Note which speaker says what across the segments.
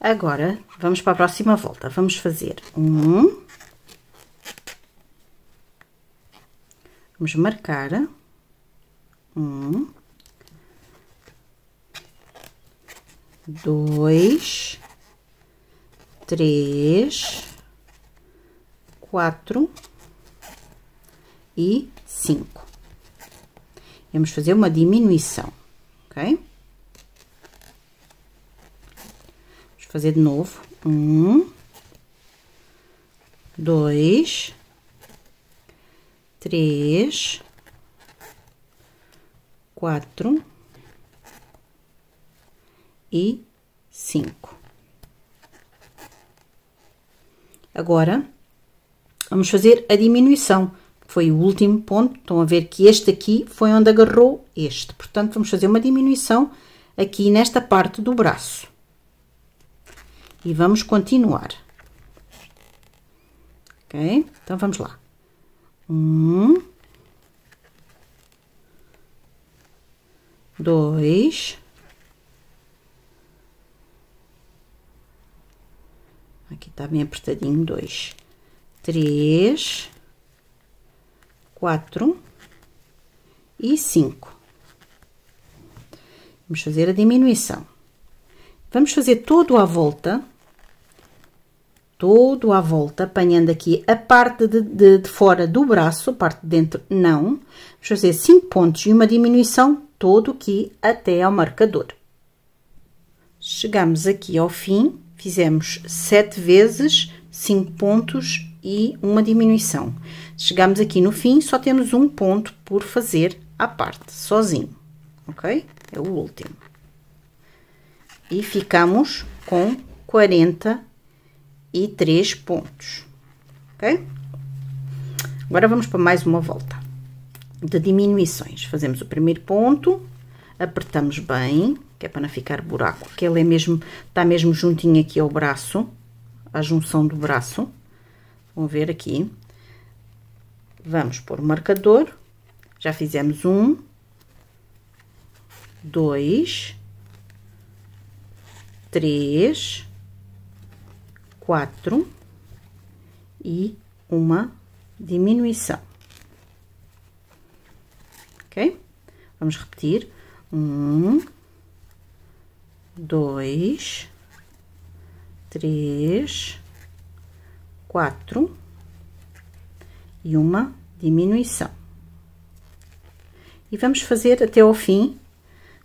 Speaker 1: Agora vamos para a próxima volta. Vamos fazer um. Vamos marcar um, dois, três, quatro e cinco. Vamos fazer uma diminuição, ok? Vamos fazer de novo. Um, dois, três, quatro e cinco. Agora, Vamos fazer a diminuição, que foi o último ponto. Estão a ver que este aqui foi onde agarrou este. Portanto, vamos fazer uma diminuição aqui nesta parte do braço. E vamos continuar. Ok? Então, vamos lá. Um... Dois... Aqui está bem apertadinho, dois três, quatro e cinco. Vamos fazer a diminuição. Vamos fazer todo à volta, todo à volta, apanhando aqui a parte de, de, de fora do braço, a parte de dentro não. Vamos fazer cinco pontos e uma diminuição todo aqui até ao marcador. Chegamos aqui ao fim, fizemos sete vezes cinco pontos e uma diminuição. Chegamos aqui no fim, só temos um ponto por fazer à parte, sozinho, ok? É o último. E ficamos com 43 pontos, ok? Agora vamos para mais uma volta de diminuições. Fazemos o primeiro ponto, apertamos bem, que é para não ficar buraco, que ele é mesmo, está mesmo juntinho aqui ao braço, a junção do braço. Vamos ver aqui. Vamos pôr o marcador. Já fizemos um, dois, três, quatro e uma diminuição. Ok? Vamos repetir. Um, dois, três, quatro e uma diminuição. E vamos fazer até ao fim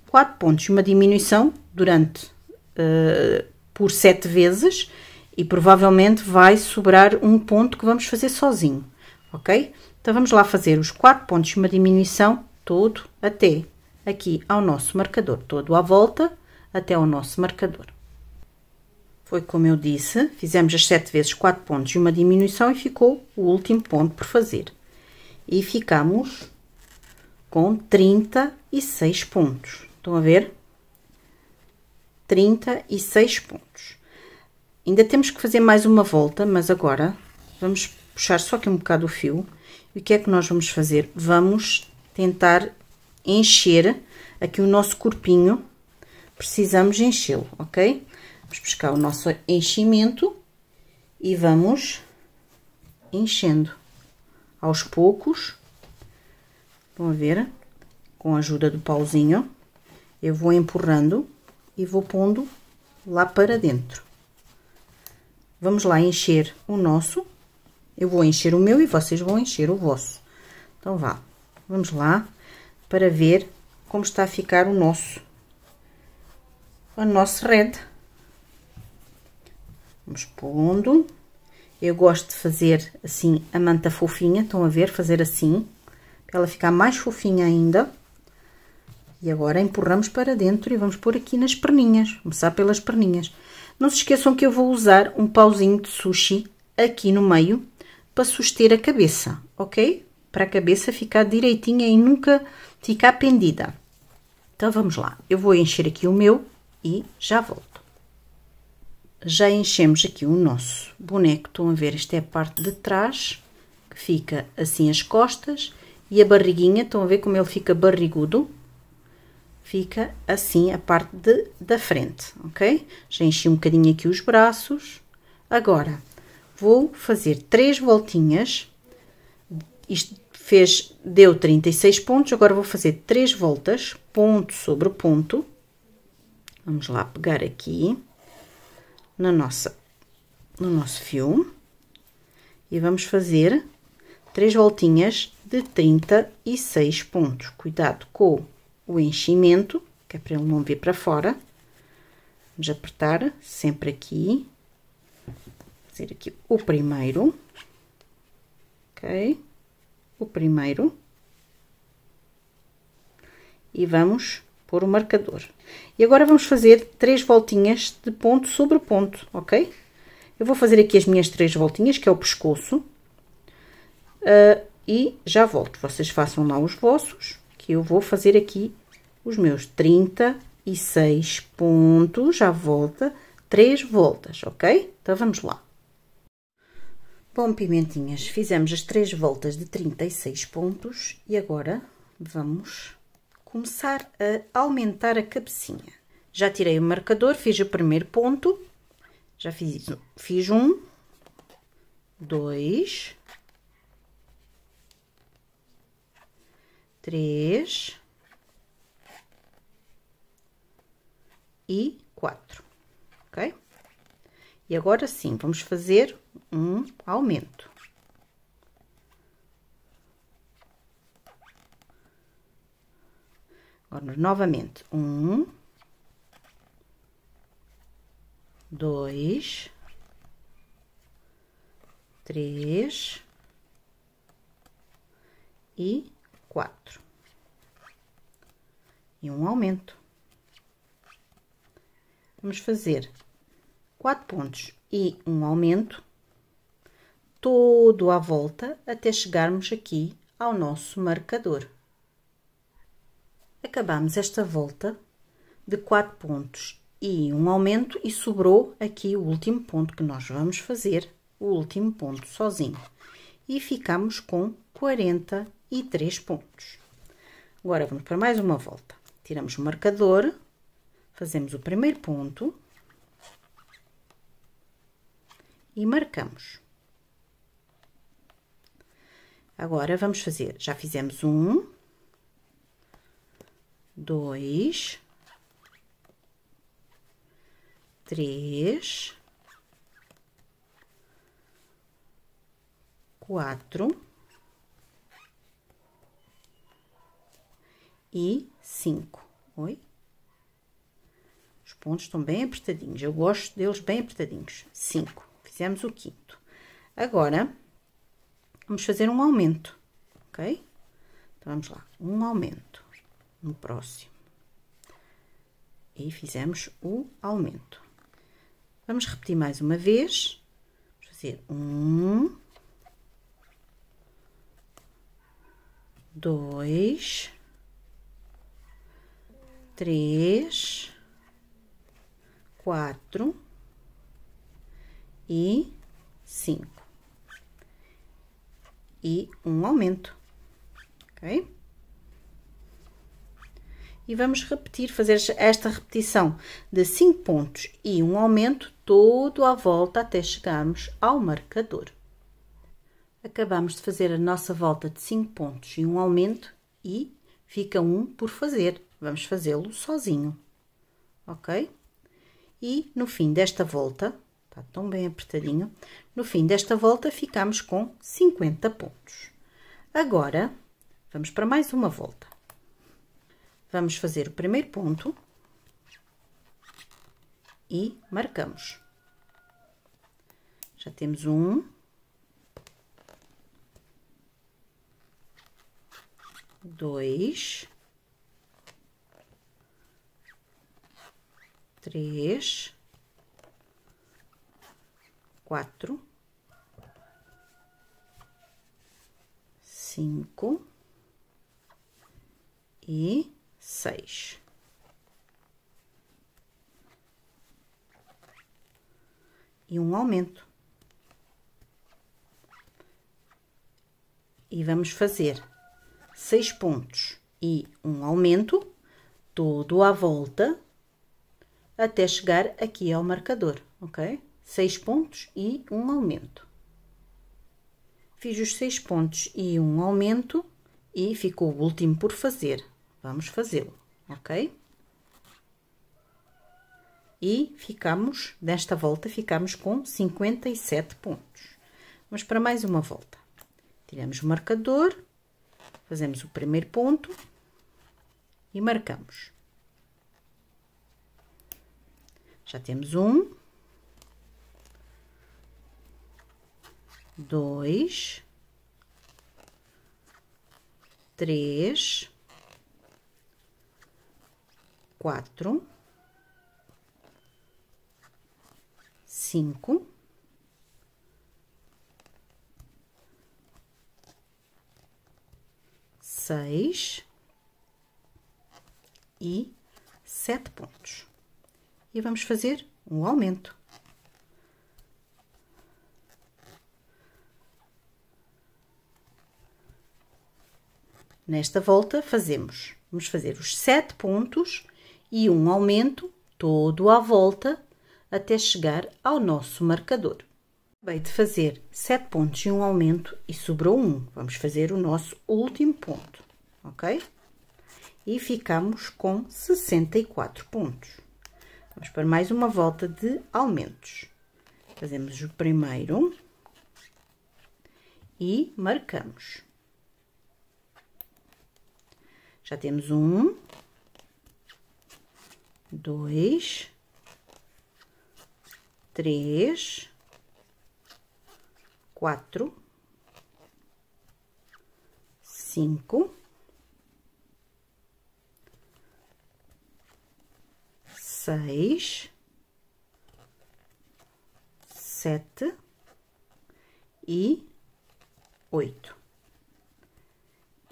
Speaker 1: quatro pontos e uma diminuição durante uh, por sete vezes e provavelmente vai sobrar um ponto que vamos fazer sozinho, ok? Então vamos lá fazer os quatro pontos e uma diminuição todo até aqui ao nosso marcador, todo à volta até ao nosso marcador. Foi como eu disse, fizemos as 7 vezes 4 pontos e uma diminuição e ficou o último ponto por fazer. E ficamos com 36 pontos. Estão a ver? 36 pontos. Ainda temos que fazer mais uma volta, mas agora vamos puxar só aqui um bocado o fio. E o que é que nós vamos fazer? Vamos tentar encher aqui o nosso corpinho. Precisamos enchê-lo, ok? Vamos buscar o nosso enchimento e vamos enchendo aos poucos. Vamos ver, com a ajuda do pauzinho, eu vou empurrando e vou pondo lá para dentro. Vamos lá encher o nosso. Eu vou encher o meu e vocês vão encher o vosso. Então, vá. Vamos lá para ver como está a ficar o nosso, a nossa rede. Vamos pondo. Eu gosto de fazer assim a manta fofinha, estão a ver? Fazer assim, para ela ficar mais fofinha ainda. E agora empurramos para dentro e vamos pôr aqui nas perninhas, começar pelas perninhas. Não se esqueçam que eu vou usar um pauzinho de sushi aqui no meio para suster a cabeça, ok? Para a cabeça ficar direitinha e nunca ficar pendida. Então vamos lá, eu vou encher aqui o meu e já volto já enchemos aqui o nosso boneco. Estão a ver, esta é a parte de trás, que fica assim as costas e a barriguinha. Estão a ver como ele fica barrigudo? Fica assim a parte de, da frente, ok? Já enchi um bocadinho aqui os braços. Agora, vou fazer três voltinhas. Isto fez, deu 36 pontos, agora vou fazer três voltas, ponto sobre ponto. Vamos lá pegar aqui na nossa, no nosso fio e vamos fazer três voltinhas de 36 pontos. Cuidado com o enchimento, que é para ele não vir para fora. Vamos apertar sempre aqui, fazer aqui o primeiro, ok? O primeiro. E vamos pôr o marcador. E agora vamos fazer três voltinhas de ponto sobre ponto, ok? Eu vou fazer aqui as minhas três voltinhas, que é o pescoço, uh, e já volto. Vocês façam lá os vossos, que eu vou fazer aqui os meus 36 pontos, já volta, três voltas, ok? Então vamos lá. Bom, pimentinhas, fizemos as três voltas de 36 pontos e agora vamos começar a aumentar a cabecinha. Já tirei o marcador, fiz o primeiro ponto, já fiz, fiz um, dois, três e quatro, ok? E agora sim, vamos fazer um aumento. Agora, novamente, um, dois, três e quatro. E um aumento. Vamos fazer quatro pontos e um aumento todo à volta até chegarmos aqui ao nosso marcador. Acabamos esta volta de 4 pontos e um aumento e sobrou aqui o último ponto que nós vamos fazer, o último ponto sozinho. E ficamos com 43 pontos. Agora vamos para mais uma volta. Tiramos o marcador, fazemos o primeiro ponto e marcamos. Agora vamos fazer, já fizemos um, dois, três, quatro e cinco. Oi? Os pontos estão bem apertadinhos, eu gosto deles bem apertadinhos. Cinco. Fizemos o quinto. Agora, vamos fazer um aumento, ok? Então, vamos lá, um aumento no próximo. E fizemos o aumento. Vamos repetir mais uma vez. Vamos fazer um, dois, três, quatro e cinco. E um aumento, ok? e vamos repetir, fazer esta repetição de 5 pontos e um aumento todo à volta até chegarmos ao marcador. Acabamos de fazer a nossa volta de 5 pontos e um aumento e fica um por fazer. Vamos fazê-lo sozinho, ok? E no fim desta volta, está tão bem apertadinho, no fim desta volta ficamos com 50 pontos. Agora, vamos para mais uma volta. Vamos fazer o primeiro ponto e marcamos. Já temos um. Dois. Três. Quatro. Cinco. E 6. E um aumento. E vamos fazer seis pontos e um aumento, todo à volta, até chegar aqui ao marcador, ok? Seis pontos e um aumento. Fiz os seis pontos e um aumento e ficou o último por fazer. Vamos fazê-lo, ok? E ficamos, desta volta, ficamos com 57 pontos. Vamos para mais uma volta. Tiramos o marcador, fazemos o primeiro ponto e marcamos. Já temos um, dois, três, quatro, cinco, seis e sete pontos. E vamos fazer um aumento. Nesta volta, fazemos, vamos fazer os sete pontos e um aumento todo à volta até chegar ao nosso marcador. Acabei de fazer 7 pontos e um aumento e sobrou um. Vamos fazer o nosso último ponto, ok? E ficamos com 64 pontos. Vamos para mais uma volta de aumentos. Fazemos o primeiro e marcamos. Já temos um, dois, três, quatro, cinco, seis, sete e oito.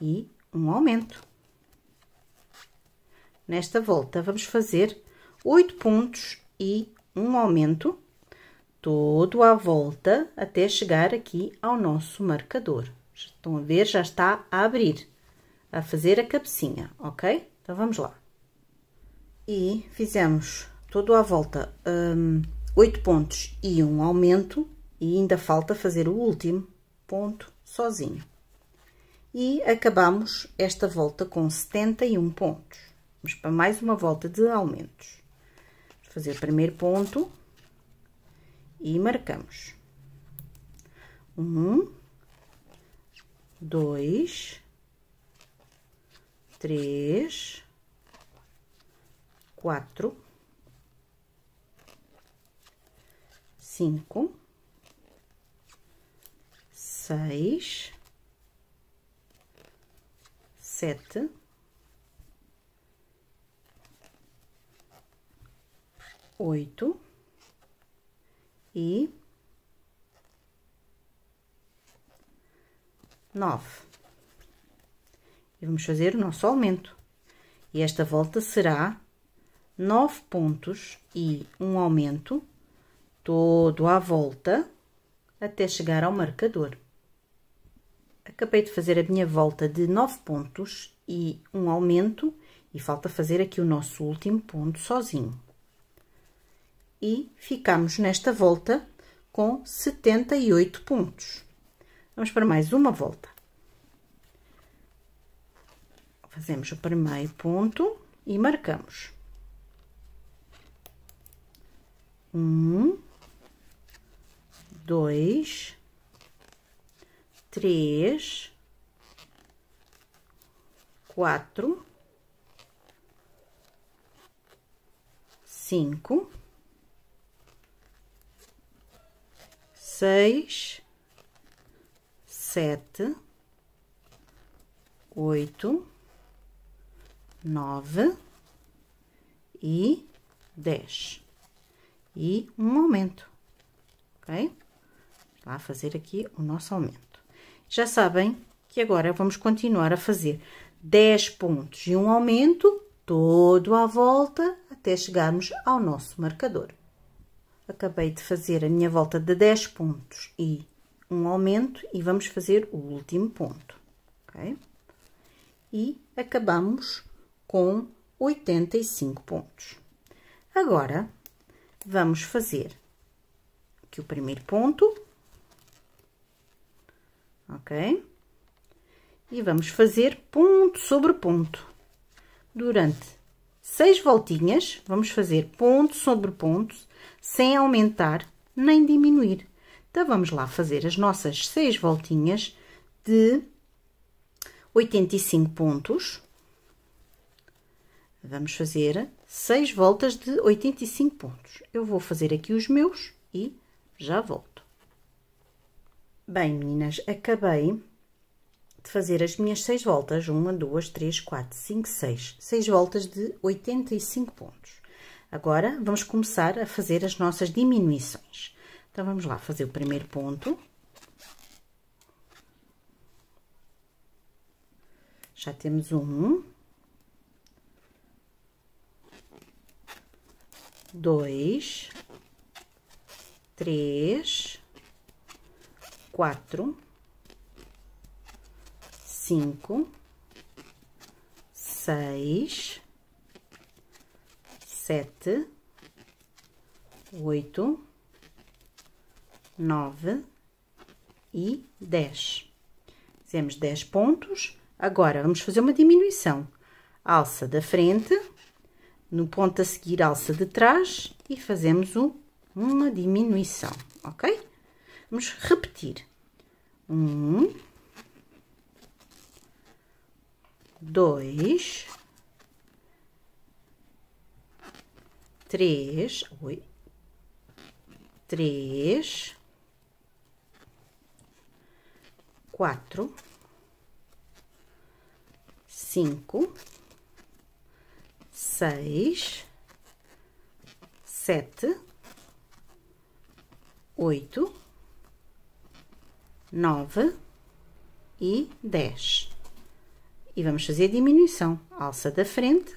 Speaker 1: E um aumento. Nesta volta, vamos fazer oito pontos e um aumento todo à volta até chegar aqui ao nosso marcador. Estão a ver? Já está a abrir, a fazer a cabecinha, ok? Então, vamos lá. E fizemos todo à volta um, pontos e um aumento e ainda falta fazer o último ponto sozinho. E acabamos esta volta com 71 pontos. Vamos para mais uma volta de aumentos. fazer o primeiro ponto e marcamos. Um, dois, três, quatro, cinco, seis, sete, oito e nove. E vamos fazer o nosso aumento. E esta volta será nove pontos e um aumento todo à volta até chegar ao marcador. Acabei de fazer a minha volta de nove pontos e um aumento e falta fazer aqui o nosso último ponto sozinho e ficamos nesta volta com 78 pontos. Vamos para mais uma volta. Fazemos o primeiro ponto e marcamos. Um, dois, três, quatro, cinco, seis, sete, oito, nove e dez. E um aumento, ok? Vamos lá fazer aqui o nosso aumento. Já sabem que agora vamos continuar a fazer 10 pontos e um aumento todo à volta até chegarmos ao nosso marcador acabei de fazer a minha volta de 10 pontos e um aumento e vamos fazer o último ponto, ok? E acabamos com 85 pontos. Agora, vamos fazer aqui o primeiro ponto, ok? E vamos fazer ponto sobre ponto. Durante seis voltinhas, vamos fazer ponto sobre ponto sem aumentar nem diminuir. Então, vamos lá fazer as nossas seis voltinhas de 85 pontos. Vamos fazer seis voltas de 85 pontos. Eu vou fazer aqui os meus e já volto. Bem, meninas, acabei de fazer as minhas seis voltas. uma, duas, três, quatro, cinco, seis. Seis voltas de 85 pontos. Agora vamos começar a fazer as nossas diminuições. Então vamos lá fazer o primeiro ponto. Já temos um, dois, três, quatro, cinco, seis, sete, oito, nove e dez. Fizemos dez pontos. Agora, vamos fazer uma diminuição. Alça da frente, no ponto a seguir, alça de trás e fazemos uma diminuição, ok? Vamos repetir. Um, dois, três, oi, três, quatro, cinco, seis, sete, oito, nove e dez. E vamos fazer diminuição, alça da frente,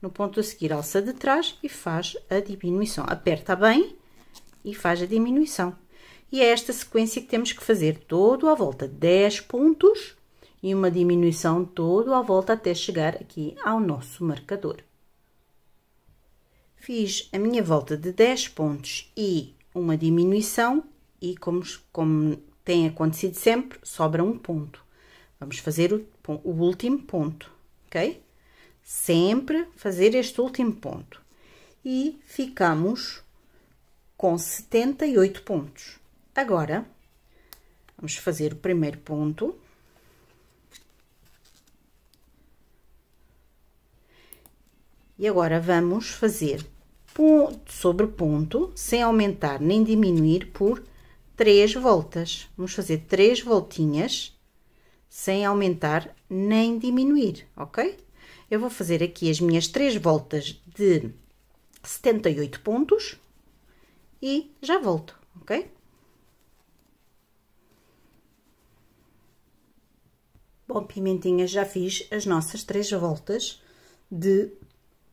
Speaker 1: no ponto a seguir alça de trás e faz a diminuição. Aperta bem e faz a diminuição. E é esta sequência que temos que fazer todo à volta, 10 pontos e uma diminuição todo à volta até chegar aqui ao nosso marcador. Fiz a minha volta de 10 pontos e uma diminuição e como, como tem acontecido sempre, sobra um ponto. Vamos fazer o, o último ponto, ok? sempre fazer este último ponto. E ficamos com 78 pontos. Agora, vamos fazer o primeiro ponto. E agora, vamos fazer ponto sobre ponto, sem aumentar nem diminuir, por três voltas. Vamos fazer três voltinhas, sem aumentar nem diminuir, ok? Eu vou fazer aqui as minhas três voltas de 78 pontos e já volto, ok? Bom, pimentinhas, já fiz as nossas três voltas de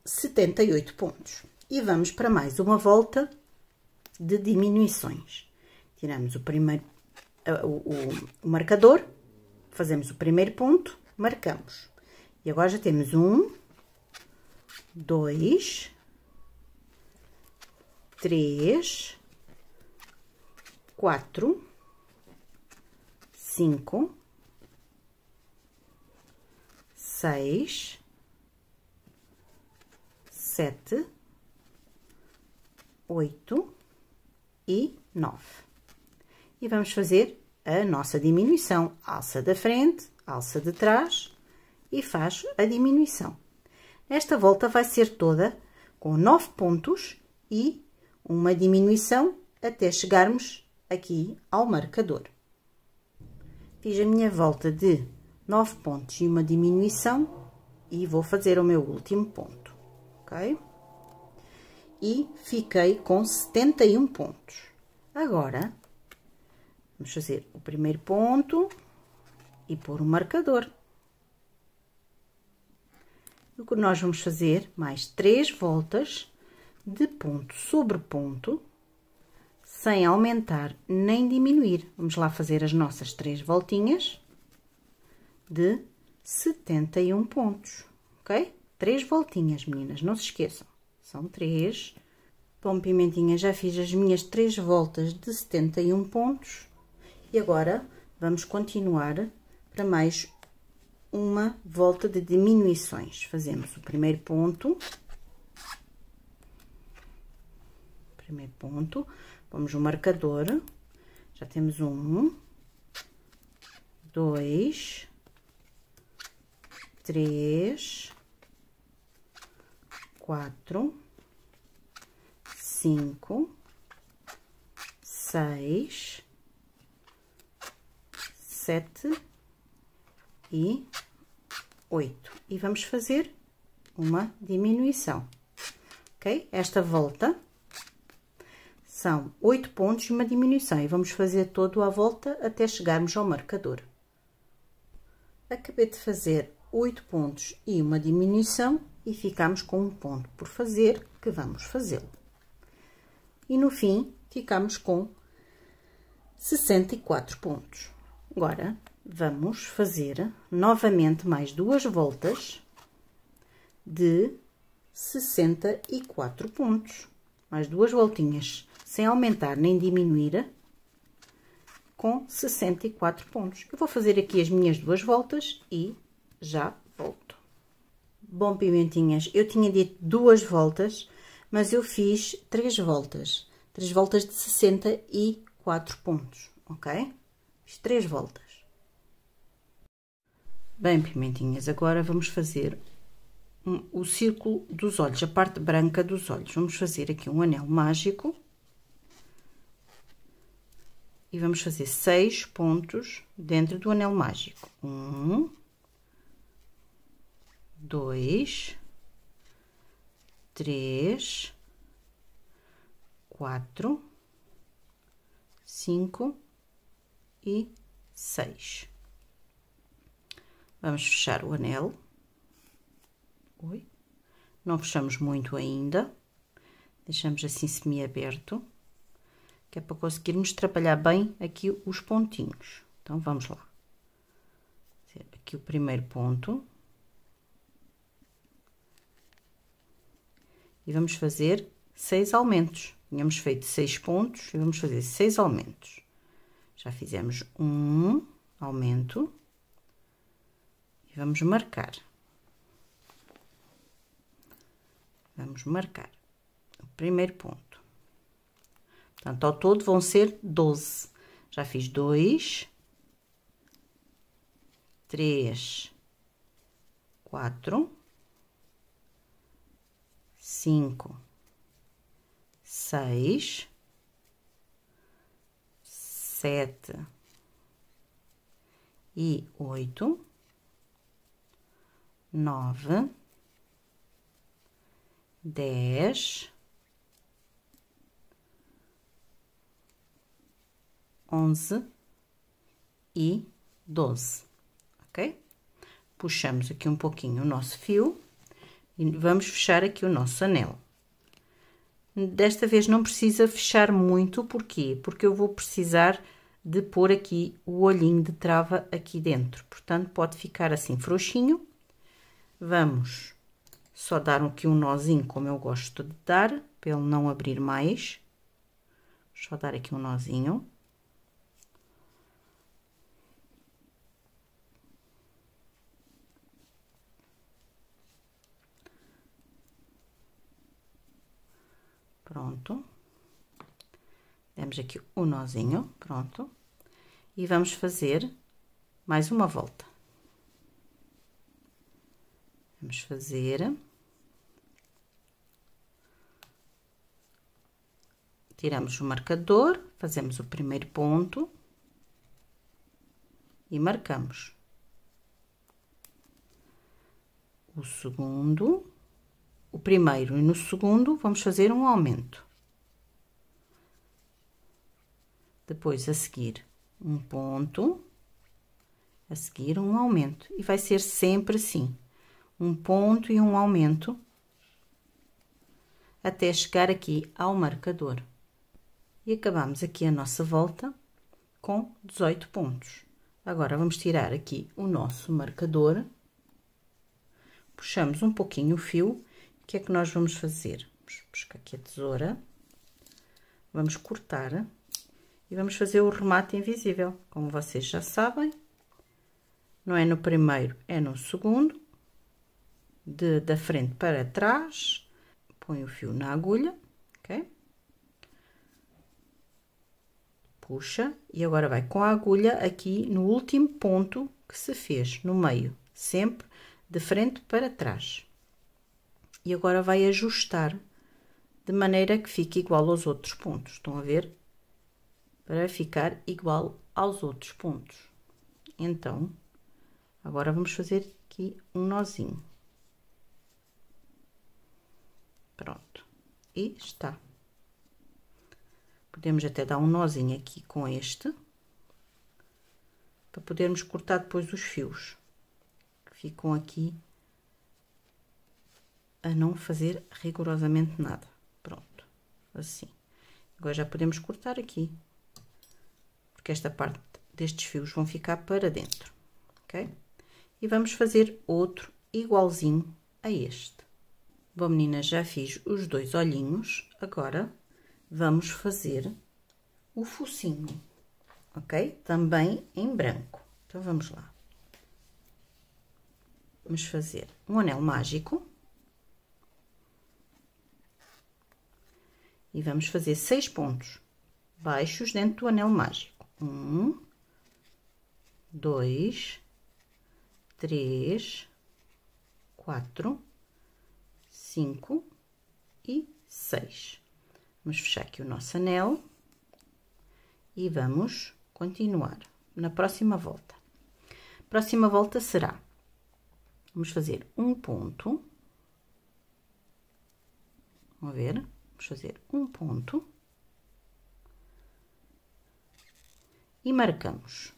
Speaker 1: 78 pontos. E vamos para mais uma volta de diminuições. Tiramos o primeiro eh, o, o, o marcador, fazemos o primeiro ponto, marcamos. E agora já temos um, dois, três, quatro, cinco, seis, sete, oito e nove. E vamos fazer a nossa diminuição, alça da frente, alça de trás, e faz a diminuição. Esta volta vai ser toda com 9 pontos e uma diminuição até chegarmos aqui ao marcador. Fiz a minha volta de 9 pontos e uma diminuição e vou fazer o meu último ponto, ok? E fiquei com 71 pontos. Agora, vamos fazer o primeiro ponto e pôr o marcador o que nós vamos fazer mais três voltas de ponto sobre ponto, sem aumentar nem diminuir. Vamos lá fazer as nossas três voltinhas de 71 pontos, ok? Três voltinhas, meninas, não se esqueçam. São três. Bom, Pimentinha, já fiz as minhas três voltas de 71 pontos. E agora vamos continuar para mais uma volta de diminuições. Fazemos o primeiro ponto. Primeiro ponto. Vamos o marcador. Já temos um, dois, três, quatro, cinco, seis, sete e 8 e vamos fazer uma diminuição, ok? Esta volta são 8 pontos e uma diminuição e vamos fazer todo a volta até chegarmos ao marcador. Acabei de fazer 8 pontos e uma diminuição e ficamos com um ponto por fazer que vamos fazê-lo. E no fim ficamos com 64 pontos. Agora vamos fazer novamente mais duas voltas de 64 pontos. Mais duas voltinhas, sem aumentar nem diminuir, com 64 pontos. Eu vou fazer aqui as minhas duas voltas e já volto. Bom, pimentinhas, eu tinha dito duas voltas, mas eu fiz três voltas. Três voltas de 64 pontos, ok? Fiz três voltas. Bem, pimentinhas, agora vamos fazer o círculo dos olhos, a parte branca dos olhos. Vamos fazer aqui um anel mágico. E vamos fazer seis pontos dentro do anel mágico. Um, dois, três, quatro, cinco e seis. Vamos fechar o anel. Oi. Não fechamos muito ainda. Deixamos assim semi-aberto, que é para conseguirmos trabalhar bem aqui os pontinhos. Então, vamos lá. Aqui o primeiro ponto. E vamos fazer seis aumentos. Tínhamos feito seis pontos e vamos fazer seis aumentos. Já fizemos um aumento vamos marcar. Vamos marcar o primeiro ponto. Portanto, ao todo vão ser 12. Já fiz 2, 3, 4, 5, 6, 7 e 8 nove, dez, onze e doze, ok? Puxamos aqui um pouquinho o nosso fio e vamos fechar aqui o nosso anel. Desta vez não precisa fechar muito, porquê? Porque eu vou precisar de pôr aqui o olhinho de trava aqui dentro, portanto pode ficar assim frouxinho Vamos só dar aqui um nozinho, como eu gosto de dar, para ele não abrir mais. Só dar aqui um nozinho. Pronto. Demos aqui o um nozinho, pronto. E vamos fazer mais uma volta. Vamos fazer. Tiramos o marcador, fazemos o primeiro ponto e marcamos. O segundo, o primeiro e no segundo vamos fazer um aumento. Depois a seguir um ponto, a seguir um aumento e vai ser sempre assim um ponto e um aumento até chegar aqui ao marcador. E acabamos aqui a nossa volta com 18 pontos. Agora vamos tirar aqui o nosso marcador, puxamos um pouquinho o fio, o que é que nós vamos fazer? Vamos buscar aqui a tesoura, vamos cortar e vamos fazer o remate invisível. Como vocês já sabem, não é no primeiro, é no segundo, de, da frente para trás, põe o fio na agulha, ok? Puxa e agora vai com a agulha aqui no último ponto que se fez, no meio, sempre de frente para trás. E agora vai ajustar de maneira que fique igual aos outros pontos. Estão a ver? Para ficar igual aos outros pontos. Então, agora vamos fazer aqui um nozinho. Pronto. E está. Podemos até dar um nozinho aqui com este. Para podermos cortar depois os fios. Que ficam aqui a não fazer rigorosamente nada. Pronto. Assim. Agora já podemos cortar aqui. Porque esta parte destes fios vão ficar para dentro. Ok? E vamos fazer outro igualzinho a este. Bom, meninas, já fiz os dois olhinhos. Agora, vamos fazer o focinho, ok? Também em branco. Então, vamos lá. Vamos fazer um anel mágico. E vamos fazer seis pontos baixos dentro do anel mágico. Um, dois, três, quatro, 5 e 6. Vamos fechar aqui o nosso anel e vamos continuar na próxima volta. Próxima volta será, vamos fazer um ponto, vamos ver, vamos fazer um ponto e marcamos.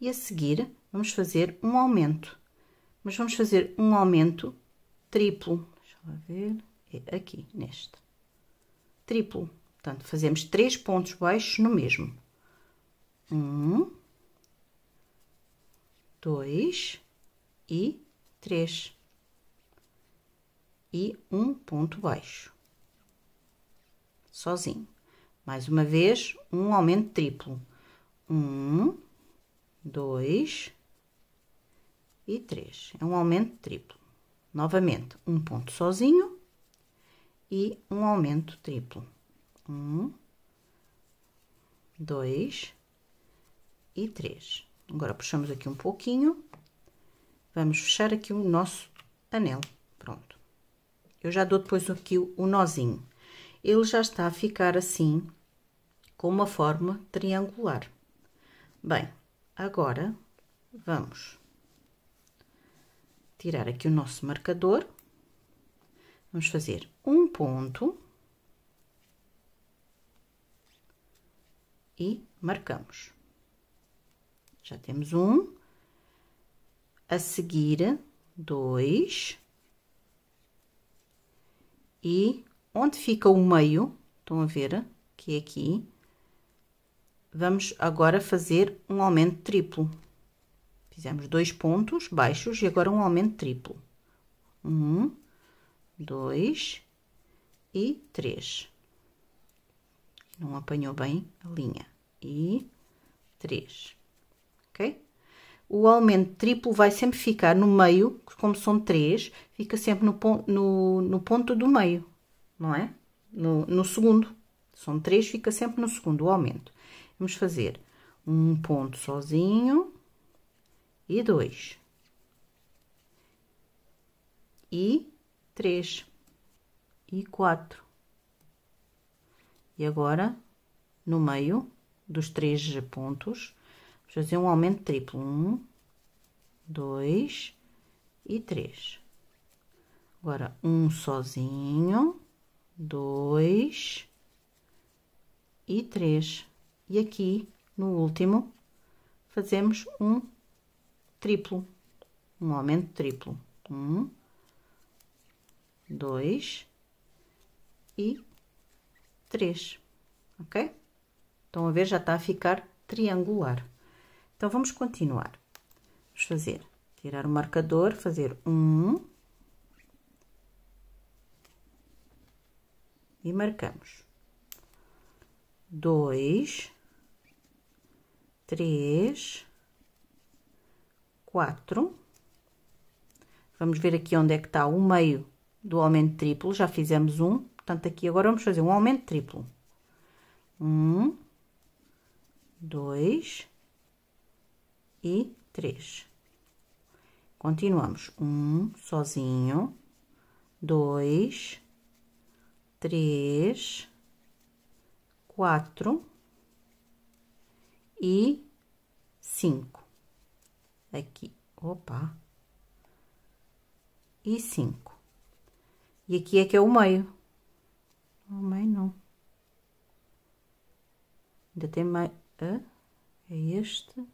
Speaker 1: E a seguir, vamos fazer um aumento, mas vamos fazer um aumento triplo. Deixa eu ver, é aqui, neste. Triplo. Portanto, fazemos três pontos baixos no mesmo. Um, dois e três. E um ponto baixo. Sozinho. Mais uma vez, um aumento triplo. Um, dois, e 3. É um aumento triplo. Novamente, um ponto sozinho e um aumento triplo. Um, dois e três. Agora, puxamos aqui um pouquinho. Vamos fechar aqui o nosso anel. Pronto. Eu já dou depois aqui o nozinho. Ele já está a ficar assim, com uma forma triangular. Bem, agora vamos tirar aqui o nosso marcador. Vamos fazer um ponto e marcamos. Já temos um. A seguir, dois. E onde fica o meio, estão a ver, que é aqui, vamos agora fazer um aumento triplo. Fizemos dois pontos baixos e agora um aumento triplo. Um, dois e três. Não apanhou bem a linha. E três. Ok? O aumento triplo vai sempre ficar no meio, como são três, fica sempre no, no, no ponto do meio, não é? No, no segundo. São três, fica sempre no segundo o aumento. Vamos fazer um ponto sozinho e dois e três e quatro E agora, no meio dos três pontos, vamos fazer um aumento triplo. um dois e três Agora, um sozinho, dois e três E aqui, no último, fazemos um triplo. Um aumento triplo. Um, dois e três. Ok? Estão a ver, já está a ficar triangular. Então, vamos continuar. Vamos fazer, tirar o marcador, fazer um, e marcamos. Dois, três, quatro. Vamos ver aqui onde é que está o meio do aumento triplo, já fizemos um, portanto, aqui agora vamos fazer um aumento triplo. Um, dois e três. Continuamos. Um sozinho, dois, três, quatro e cinco aqui, é opa, e cinco. E aqui é que é o meio. O meio não. Ainda tem mais, ah, é este,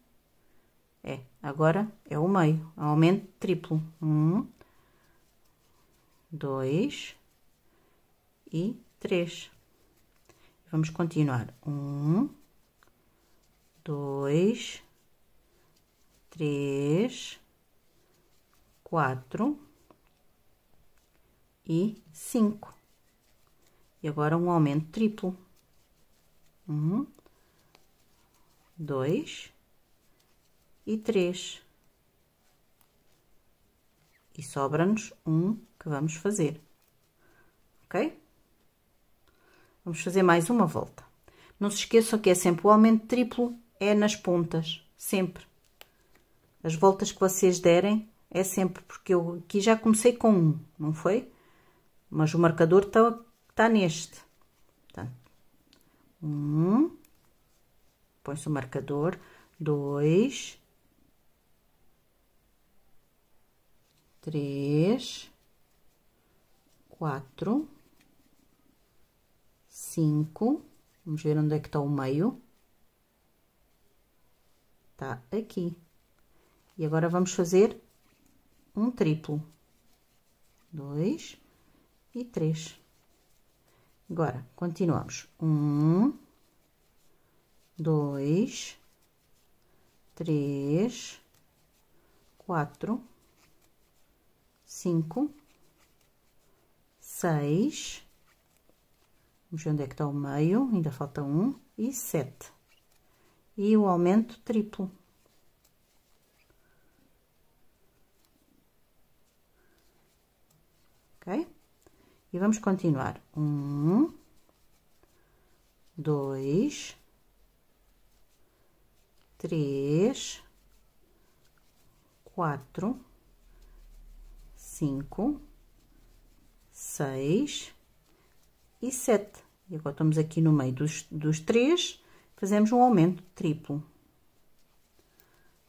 Speaker 1: é, agora é o meio, aumento triplo, um, dois e três. Vamos continuar. Um, dois, três, quatro e cinco. E agora um aumento triplo. Um, dois e três. E sobra-nos um que vamos fazer, ok? Vamos fazer mais uma volta. Não se esqueçam que é sempre o aumento triplo, é nas pontas, sempre. As voltas que vocês derem é sempre, porque eu aqui já comecei com um, não foi? Mas o marcador está tá neste. Tá. um, põe-se o marcador, dois, três, quatro, cinco, vamos ver onde é que está o meio, está aqui. E agora vamos fazer um triplo. Dois e três. Agora, continuamos. Um, dois, três, quatro, cinco, seis. Vamos ver onde é que está o meio, ainda falta um. E sete. E o aumento triplo. E vamos continuar. Um, dois, três, quatro, cinco, seis e sete. E agora estamos aqui no meio dos, dos três, fazemos um aumento triplo.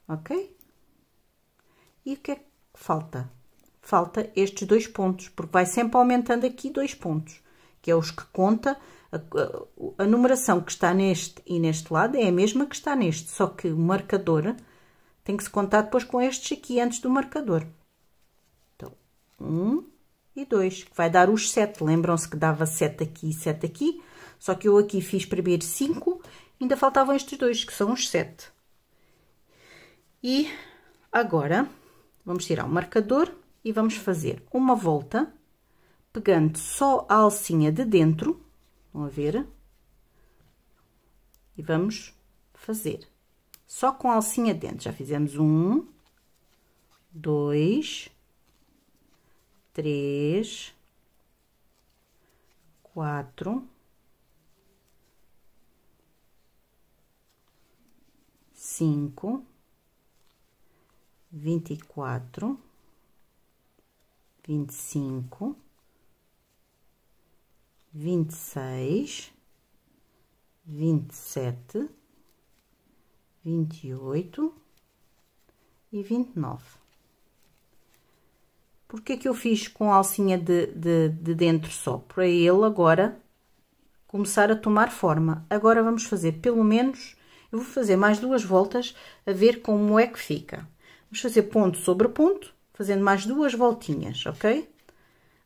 Speaker 1: Ok? E o que é que falta? falta estes dois pontos, porque vai sempre aumentando aqui dois pontos, que é os que conta. A, a, a numeração que está neste e neste lado é a mesma que está neste, só que o marcador tem que se contar depois com estes aqui antes do marcador. Então, 1 um e 2, que vai dar os 7. Lembram-se que dava 7 aqui e 7 aqui, só que eu aqui fiz primeiro 5, ainda faltavam estes dois, que são os 7. E agora, vamos tirar o marcador e vamos fazer uma volta, pegando só a alcinha de dentro, vão a ver, e vamos fazer só com a alcinha de dentro. Já fizemos um, dois, três, quatro, cinco, vinte e quatro, vinte 26, cinco, vinte e seis, vinte sete, vinte oito e vinte nove. Porque é que eu fiz com a alcinha de, de, de dentro só? Para ele agora começar a tomar forma. Agora vamos fazer pelo menos, eu vou fazer mais duas voltas a ver como é que fica. Vamos fazer ponto sobre ponto fazendo mais duas voltinhas, ok?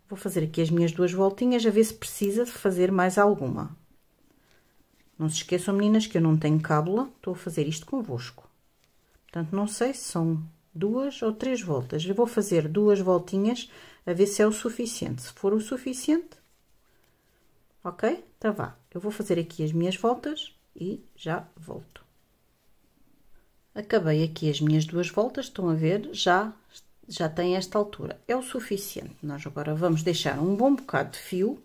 Speaker 1: Vou fazer aqui as minhas duas voltinhas, a ver se precisa de fazer mais alguma. Não se esqueçam, meninas, que eu não tenho cábula, estou a fazer isto convosco. Portanto, não sei se são duas ou três voltas. Eu vou fazer duas voltinhas a ver se é o suficiente. Se for o suficiente, ok? Então vá, eu vou fazer aqui as minhas voltas e já volto. Acabei aqui as minhas duas voltas, estão a ver, já já tem esta altura. É o suficiente. Nós agora vamos deixar um bom bocado de fio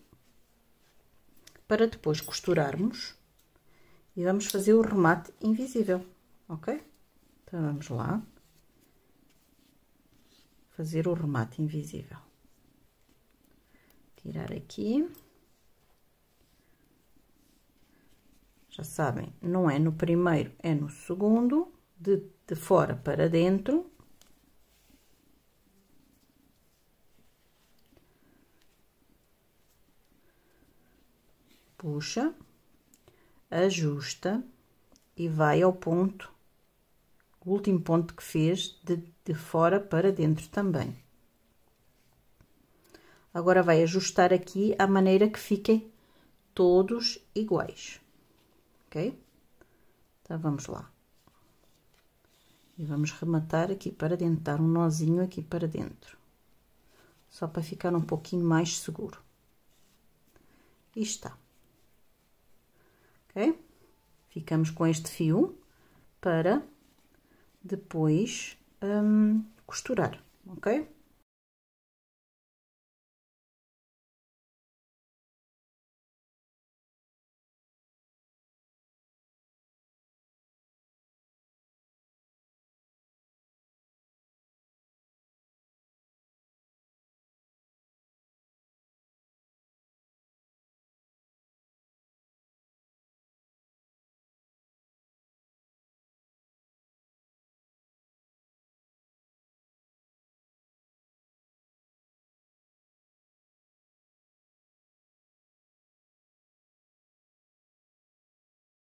Speaker 1: para depois costurarmos e vamos fazer o remate invisível, ok? Então vamos lá fazer o remate invisível. Tirar aqui. Já sabem, não é no primeiro, é no segundo, de, de fora para dentro puxa, ajusta e vai ao ponto, o último ponto que fez, de, de fora para dentro também. Agora vai ajustar aqui à maneira que fiquem todos iguais, ok? Então, vamos lá. E vamos rematar aqui para dentro, dar um nozinho aqui para dentro. Só para ficar um pouquinho mais seguro. E está. Ficamos com este fio para depois hum, costurar, ok?